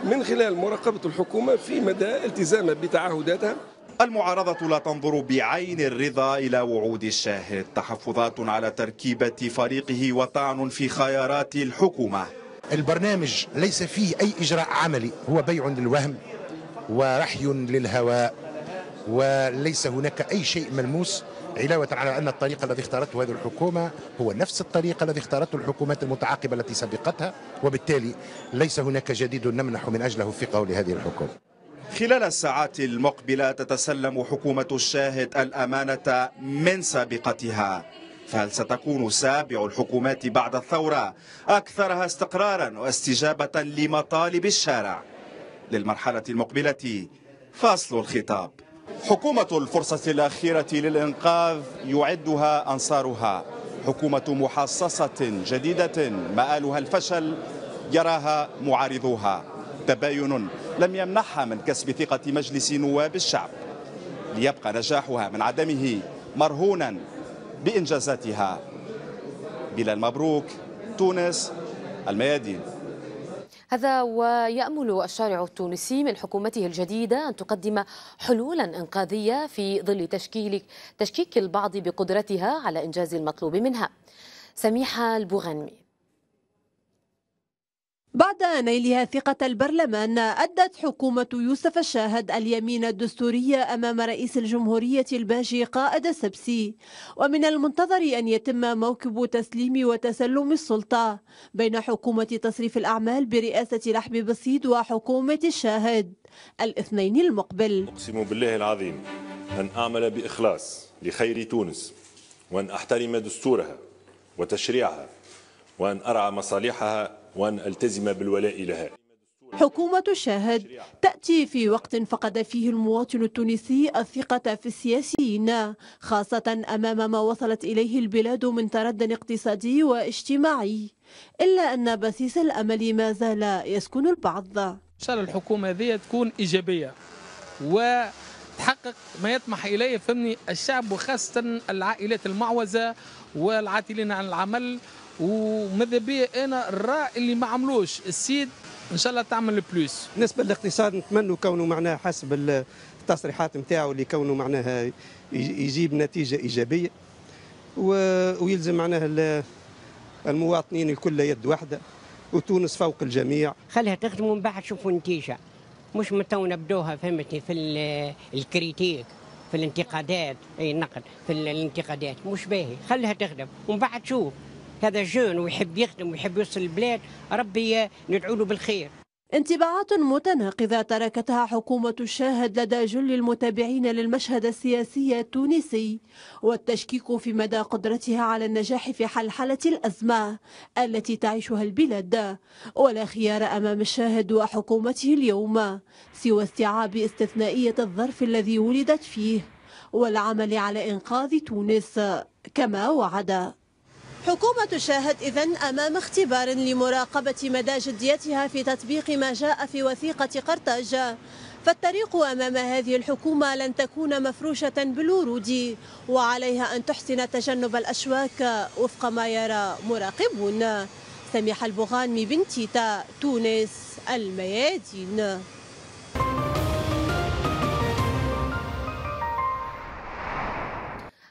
من خلال مراقبه الحكومه في مدى التزامها بتعهداتها المعارضة لا تنظر بعين الرضا إلى وعود الشاهد تحفظات على تركيبة فريقه وطعن في خيارات الحكومة البرنامج ليس فيه أي إجراء عملي هو بيع للوهم ورحي للهواء وليس هناك أي شيء ملموس علاوة على أن الطريق الذي اختارته هذه الحكومة هو نفس الطريق الذي اختارته الحكومات المتعاقبة التي سبقتها وبالتالي ليس هناك جديد نمنح من أجله في قول هذه الحكومة خلال الساعات المقبلة تتسلم حكومة الشاهد الأمانة من سابقتها فهل ستكون سابع الحكومات بعد الثورة أكثرها استقرارا واستجابة لمطالب الشارع للمرحلة المقبلة فصل الخطاب حكومة الفرصة الأخيرة للإنقاذ يعدها أنصارها حكومة محاصصة جديدة مآلها الفشل يراها معارضوها تباين لم يمنحها من كسب ثقة مجلس نواب الشعب ليبقى نجاحها من عدمه مرهونا بإنجازاتها بلال مبروك تونس الميادين هذا ويأمل الشارع التونسي من حكومته الجديدة أن تقدم حلولا إنقاذية في ظل تشكيل تشكيك البعض بقدرتها على إنجاز المطلوب منها سميحة البوغنمي بعد نيلها ثقة البرلمان أدت حكومة يوسف الشاهد اليمين الدستورية أمام رئيس الجمهورية الباجي قائد السبسي ومن المنتظر أن يتم موكب تسليم وتسلم السلطة بين حكومة تصريف الأعمال برئاسة لحم بسيط وحكومة الشاهد الاثنين المقبل أقسم بالله العظيم أن أعمل بإخلاص لخير تونس وأن أحترم دستورها وتشريعها وأن أرعى مصالحها وأن ألتزم بالولاء لها حكومة الشاهد تأتي في وقت فقد فيه المواطن التونسي الثقة في السياسيين خاصة أمام ما وصلت إليه البلاد من تردد اقتصادي واجتماعي إلا أن بسيس الأمل ما زال يسكن البعض إن شاء الله الحكومة هذه تكون إيجابية و تحقق ما يطمح اليه فهمني الشعب وخاصه العائلات المعوزه والعاتلين عن العمل وماذا بيا انا الراء اللي ما عملوش السيد ان شاء الله تعمل بلوس بالنسبه للاقتصاد نتمنى كونه معناها حسب التصريحات نتاعو اللي كونه معناها يجيب نتيجه ايجابيه ويلزم معناها المواطنين الكل يد واحده وتونس فوق الجميع خليها تخدم ومن بعد شوفوا النتيجه مش تو بدوها فهمتني في الكريتيك في الانتقادات اي النقد في الانتقادات مش باهي خليها تخدم ومن بعد شوف هذا جون ويحب يخدم ويحب يوصل البلاد ربي ندعو له بالخير انطباعات متناقضة تركتها حكومة الشاهد لدى جل المتابعين للمشهد السياسي التونسي والتشكيك في مدى قدرتها على النجاح في حلحلة الأزمة التي تعيشها البلاد ولا خيار أمام الشاهد وحكومته اليوم سوى استيعاب استثنائية الظرف الذي ولدت فيه والعمل على إنقاذ تونس كما وعد حكومة تشاهد إذا أمام اختبار لمراقبة مدى جديتها في تطبيق ما جاء في وثيقة قرطاج فالطريق أمام هذه الحكومة لن تكون مفروشة بالورود وعليها أن تحسن تجنب الأشواك وفق ما يرى مراقبون سميح البغانمي بن تيتا تونس الميادين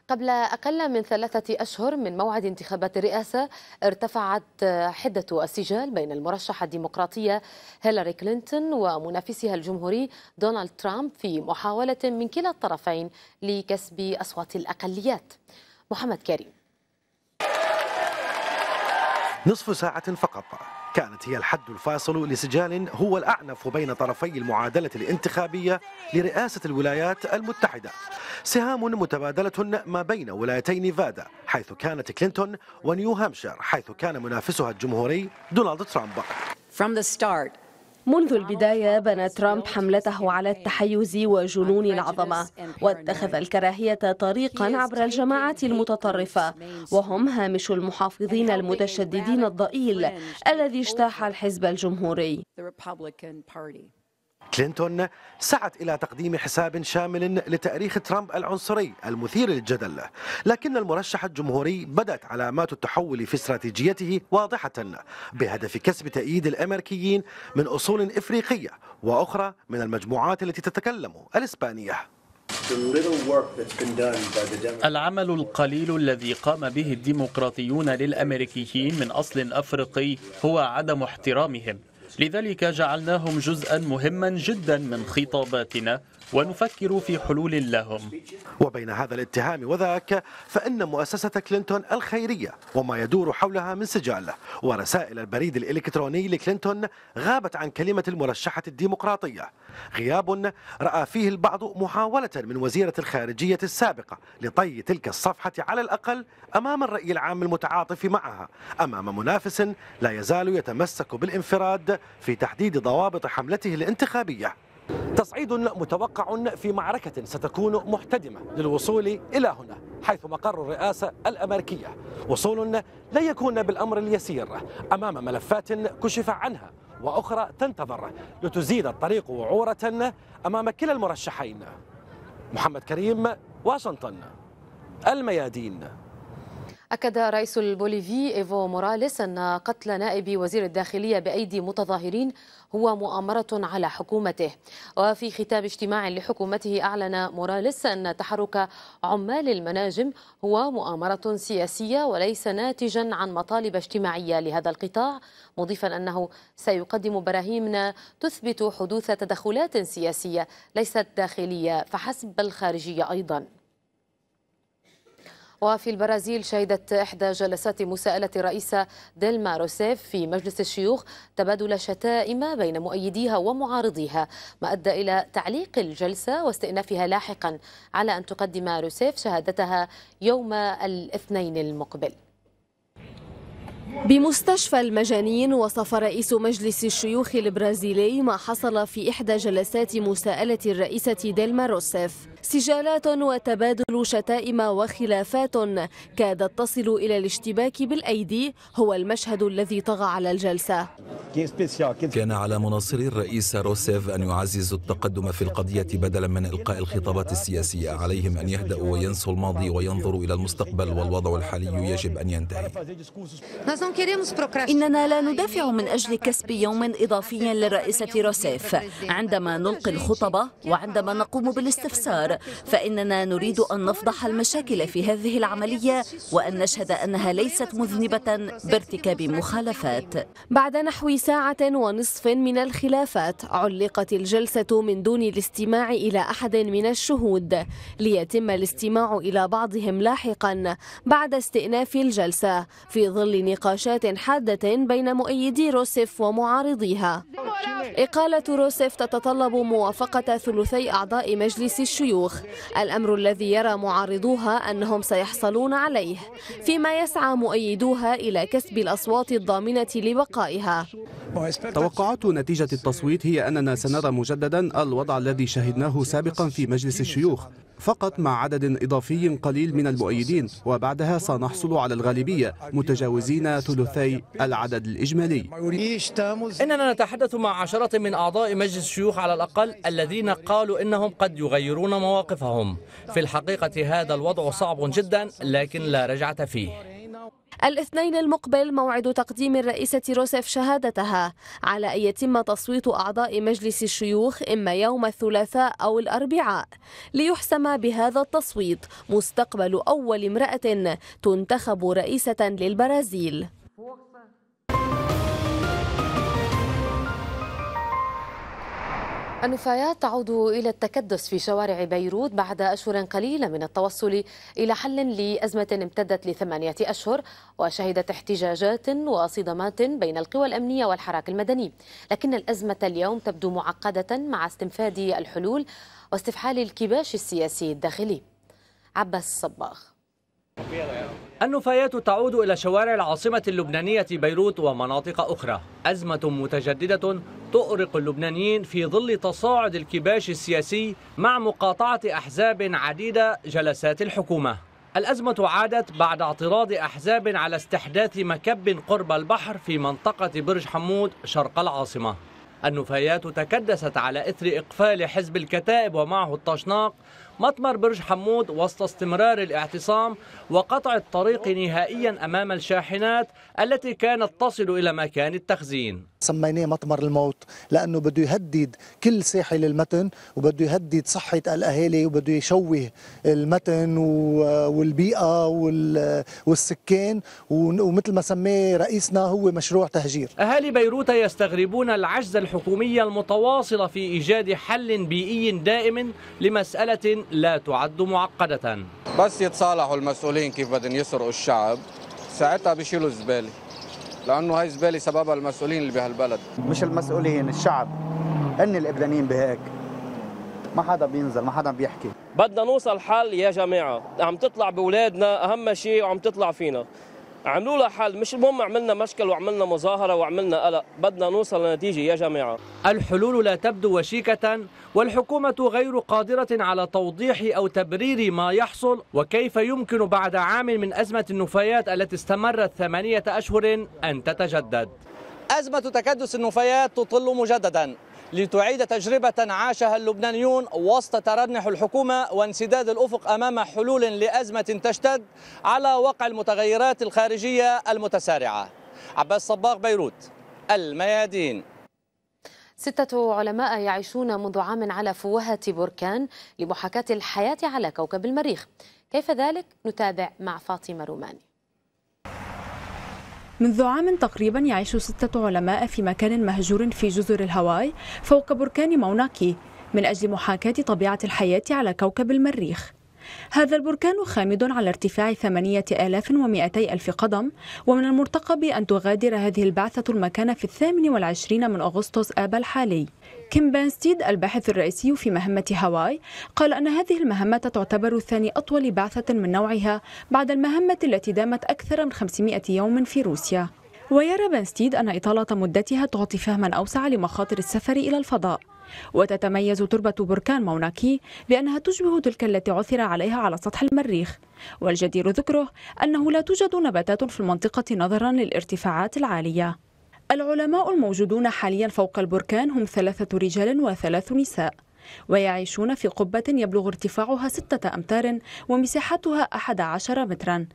قبل أقل من ثلاثة أشهر من موعد انتخابات الرئاسة ارتفعت حدة السجال بين المرشحة الديمقراطية هيلاري كلينتون ومنافسها الجمهوري دونالد ترامب في محاولة من كلا الطرفين لكسب أصوات الأقليات محمد كريم نصف ساعة فقط كانت هي الحد الفاصل لسجال هو الأعنف بين طرفي المعادلة الانتخابية لرئاسة الولايات المتحدة سهام متبادلة ما بين ولايتي نيفادا حيث كانت كلينتون ونيو هامشير حيث كان منافسها الجمهوري دونالد ترامب From the start, منذ البداية بنى ترامب حملته على التحيز وجنون العظمة واتخذ الكراهية طريقا عبر الجماعات المتطرفة وهم هامش المحافظين المتشددين الضئيل الذي اجتاح الحزب الجمهوري كلينتون سعت إلى تقديم حساب شامل لتأريخ ترامب العنصري المثير للجدل لكن المرشح الجمهوري بدأت علامات التحول في استراتيجيته واضحة بهدف كسب تأييد الأمريكيين من أصول إفريقية وأخرى من المجموعات التي تتكلم الإسبانية العمل القليل الذي قام به الديمقراطيون للأمريكيين من أصل أفريقي هو عدم احترامهم لذلك جعلناهم جزءا مهما جدا من خطاباتنا ونفكر في حلول لهم وبين هذا الاتهام وذاك فإن مؤسسة كلينتون الخيرية وما يدور حولها من سجال ورسائل البريد الإلكتروني لكلينتون غابت عن كلمة المرشحة الديمقراطية غياب رأى فيه البعض محاولة من وزيرة الخارجية السابقة لطي تلك الصفحة على الأقل أمام الرأي العام المتعاطف معها أمام منافس لا يزال يتمسك بالانفراد في تحديد ضوابط حملته الانتخابية تصعيد متوقع في معركة ستكون محتدمة للوصول إلى هنا حيث مقر الرئاسة الأمريكية وصول لا يكون بالأمر اليسير أمام ملفات كشف عنها وأخرى تنتظر لتزيد الطريق وعورة أمام كلا المرشحين محمد كريم واشنطن الميادين أكد رئيس البوليفي إيفو موراليس أن قتل نائب وزير الداخلية بأيدي متظاهرين هو مؤامرة على حكومته وفي ختام اجتماع لحكومته أعلن موراليس أن تحرك عمال المناجم هو مؤامرة سياسية وليس ناتجا عن مطالب اجتماعية لهذا القطاع مضيفا أنه سيقدم براهين تثبت حدوث تدخلات سياسية ليست داخلية فحسب بل خارجية أيضا وفي البرازيل شهدت إحدى جلسات مساءلة الرئيسة ديلما روسيف في مجلس الشيوخ تبادل شتائم بين مؤيديها ومعارضيها ما أدى إلى تعليق الجلسة واستئنافها لاحقا على أن تقدم روسيف شهادتها يوم الاثنين المقبل بمستشفى المجانين وصف رئيس مجلس الشيوخ البرازيلي ما حصل في إحدى جلسات مساءلة الرئيسة ديلما روسيف سجالات وتبادل شتائم وخلافات كادت تصل إلى الاشتباك بالأيدي هو المشهد الذي طغى على الجلسة كان على مناصري الرئيس روسيف أن يعززوا التقدم في القضية بدلا من إلقاء الخطابات السياسية عليهم أن يهدأوا وينسوا الماضي وينظروا إلى المستقبل والوضع الحالي يجب أن ينتهي إننا لا ندافع من أجل كسب يوم إضافي للرئيسة روسيف عندما نلقي الخطبة وعندما نقوم بالاستفسار فإننا نريد أن نفضح المشاكل في هذه العملية وأن نشهد أنها ليست مذنبة بارتكاب مخالفات بعد نحو ساعة ونصف من الخلافات علقت الجلسة من دون الاستماع إلى أحد من الشهود ليتم الاستماع إلى بعضهم لاحقا بعد استئناف الجلسة في ظل نقاشات حادة بين مؤيدي روسيف ومعارضيها إقالة روسيف تتطلب موافقة ثلثي أعضاء مجلس الشيوخ الصاروخ الأمر الذي يرى معارضوها أنهم سيحصلون عليه فيما يسعى مؤيدوها إلى كسب الأصوات الضامنة لبقائها توقعات نتيجة التصويت هي أننا سنرى مجددا الوضع الذي شهدناه سابقا في مجلس الشيوخ فقط مع عدد إضافي قليل من المؤيدين وبعدها سنحصل على الغالبية متجاوزين ثلثي العدد الإجمالي إننا نتحدث مع عشرة من أعضاء مجلس الشيوخ على الأقل الذين قالوا إنهم قد يغيرون مواقفهم في الحقيقة هذا الوضع صعب جدا لكن لا رجعة فيه الاثنين المقبل موعد تقديم الرئيسة روسيف شهادتها على أن يتم تصويت أعضاء مجلس الشيوخ إما يوم الثلاثاء أو الأربعاء ليحسم بهذا التصويت مستقبل أول امرأة تنتخب رئيسة للبرازيل النفايات تعود إلى التكدس في شوارع بيروت بعد أشهر قليلة من التوصل إلى حل لأزمة امتدت لثمانية أشهر وشهدت احتجاجات وصدمات بين القوى الأمنية والحراك المدني لكن الأزمة اليوم تبدو معقدة مع استنفاد الحلول واستفحال الكباش السياسي الداخلي عباس الصباغ النفايات تعود إلى شوارع العاصمة اللبنانية بيروت ومناطق أخرى أزمة متجددة تؤرق اللبنانيين في ظل تصاعد الكباش السياسي مع مقاطعة أحزاب عديدة جلسات الحكومة الأزمة عادت بعد اعتراض أحزاب على استحداث مكب قرب البحر في منطقة برج حمود شرق العاصمة النفايات تكدست على إثر إقفال حزب الكتائب ومعه الطشناق مطمر برج حمود وسط استمرار الاعتصام وقطع الطريق نهائيا أمام الشاحنات التي كانت تصل إلى مكان التخزين سميناه مطمر الموت لأنه بده يهدد كل ساحل المتن وبده يهدد صحة الأهالي وبده يشوه المتن والبيئة والسكان ومثل ما سماه رئيسنا هو مشروع تهجير أهالي بيروت يستغربون العجز الحكومي المتواصل في إيجاد حل بيئي دائم لمسألة لا تعد معقدة بس يتصالحوا المسؤولين كيف بدهم يسرقوا الشعب ساعتها بيشيلوا الزباله لانه هاي زباله سببها المسؤولين اللي بهالبلد مش المسؤولين الشعب ان الابدانيين بهيك ما حدا بينزل ما حدا بيحكي بدنا نوصل حل يا جماعه عم تطلع باولادنا اهم شيء وعم تطلع فينا عملوا لها حل مش المهم عملنا مشكل وعملنا مظاهرة وعملنا قلق بدنا نوصل لنتيجة يا جماعة الحلول لا تبدو وشيكة والحكومة غير قادرة على توضيح أو تبرير ما يحصل وكيف يمكن بعد عام من أزمة النفايات التي استمرت ثمانية أشهر أن تتجدد أزمة تكدس النفايات تطل مجددا لتعيد تجربة عاشها اللبنانيون وسط ترنح الحكومة وانسداد الأفق أمام حلول لأزمة تشتد على وقع المتغيرات الخارجية المتسارعة عباس صباغ بيروت الميادين ستة علماء يعيشون منذ عام على فوهة بركان لمحاكاة الحياة على كوكب المريخ كيف ذلك؟ نتابع مع فاطمة روماني منذ عام تقريبا يعيش ستة علماء في مكان مهجور في جزر الهواي فوق بركان موناكي من أجل محاكاة طبيعة الحياة على كوكب المريخ هذا البركان خامد على ارتفاع 8200 ألف قدم ومن المرتقب أن تغادر هذه البعثة المكان في الثامن والعشرين من أغسطس آب الحالي كيم بانستيد الباحث الرئيسي في مهمة هاواي قال أن هذه المهمة تعتبر ثاني أطول بعثة من نوعها بعد المهمة التي دامت أكثر من 500 يوم في روسيا ويرى بانستيد أن إطالة مدتها تعطي فهما أوسع لمخاطر السفر إلى الفضاء وتتميز تربة بركان موناكي بأنها تشبه تلك التي عثر عليها على سطح المريخ والجدير ذكره أنه لا توجد نباتات في المنطقة نظرا للارتفاعات العالية العلماء الموجودون حاليا فوق البركان هم ثلاثة رجال وثلاث نساء ويعيشون في قبة يبلغ ارتفاعها ستة أمتار ومساحتها أحد عشر مترا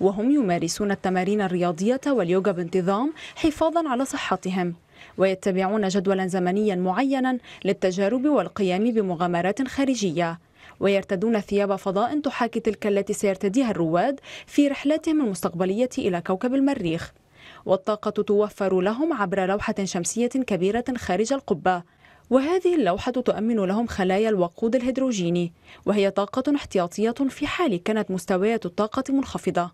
وهم يمارسون التمارين الرياضية واليوغا بانتظام حفاظا على صحتهم ويتبعون جدولا زمنيا معينا للتجارب والقيام بمغامرات خارجية ويرتدون ثياب فضاء تحاكي تلك التي سيرتديها الرواد في رحلاتهم المستقبلية إلى كوكب المريخ والطاقة توفر لهم عبر لوحة شمسية كبيرة خارج القبة وهذه اللوحة تؤمن لهم خلايا الوقود الهيدروجيني وهي طاقة احتياطية في حال كانت مستويات الطاقة منخفضة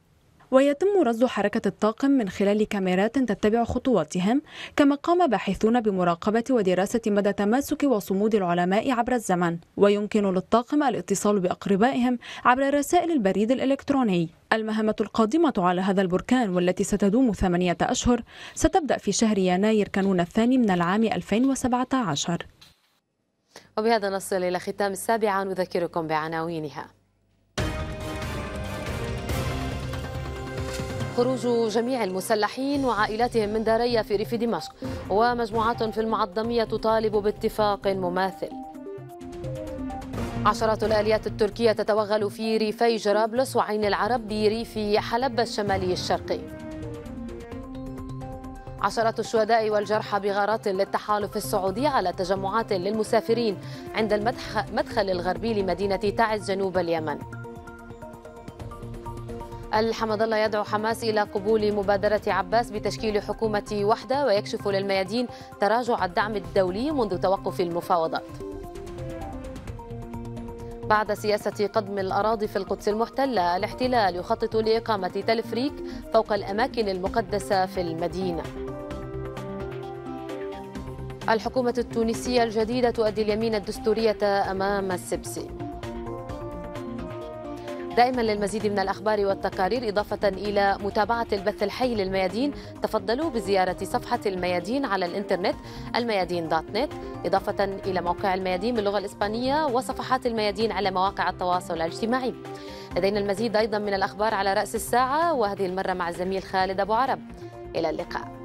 ويتم رصد حركة الطاقم من خلال كاميرات تتبع خطواتهم كما قام باحثون بمراقبة ودراسة مدى تماسك وصمود العلماء عبر الزمن ويمكن للطاقم الاتصال بأقربائهم عبر رسائل البريد الإلكتروني المهمة القادمة على هذا البركان والتي ستدوم ثمانية أشهر ستبدأ في شهر يناير كانون الثاني من العام 2017 وبهذا نصل إلى ختام السابعة نذكركم بعناوينها خروج جميع المسلحين وعائلاتهم من داريا في ريف دمشق ومجموعات في المعظمية تطالب باتفاق مماثل عشرات الآليات التركية تتوغل في ريفي جرابلس وعين العرب بريف حلب الشمالي الشرقي عشرات الشهداء والجرحى بغارات للتحالف السعودي على تجمعات للمسافرين عند المدخل الغربي لمدينة تعز جنوب اليمن الحمد الله يدعو حماس إلى قبول مبادرة عباس بتشكيل حكومة وحدة ويكشف للميادين تراجع الدعم الدولي منذ توقف المفاوضات بعد سياسة قضم الأراضي في القدس المحتلة الاحتلال يخطط لإقامة تلفريك فوق الأماكن المقدسة في المدينة الحكومة التونسية الجديدة تؤدي اليمين الدستورية أمام السبسي دائما للمزيد من الأخبار والتقارير إضافة إلى متابعة البث الحي للميادين تفضلوا بزيارة صفحة الميادين على الإنترنت الميادين دوت نت إضافة إلى موقع الميادين باللغة الإسبانية وصفحات الميادين على مواقع التواصل الاجتماعي لدينا المزيد أيضا من الأخبار على رأس الساعة وهذه المرة مع الزميل خالد أبو عرب إلى اللقاء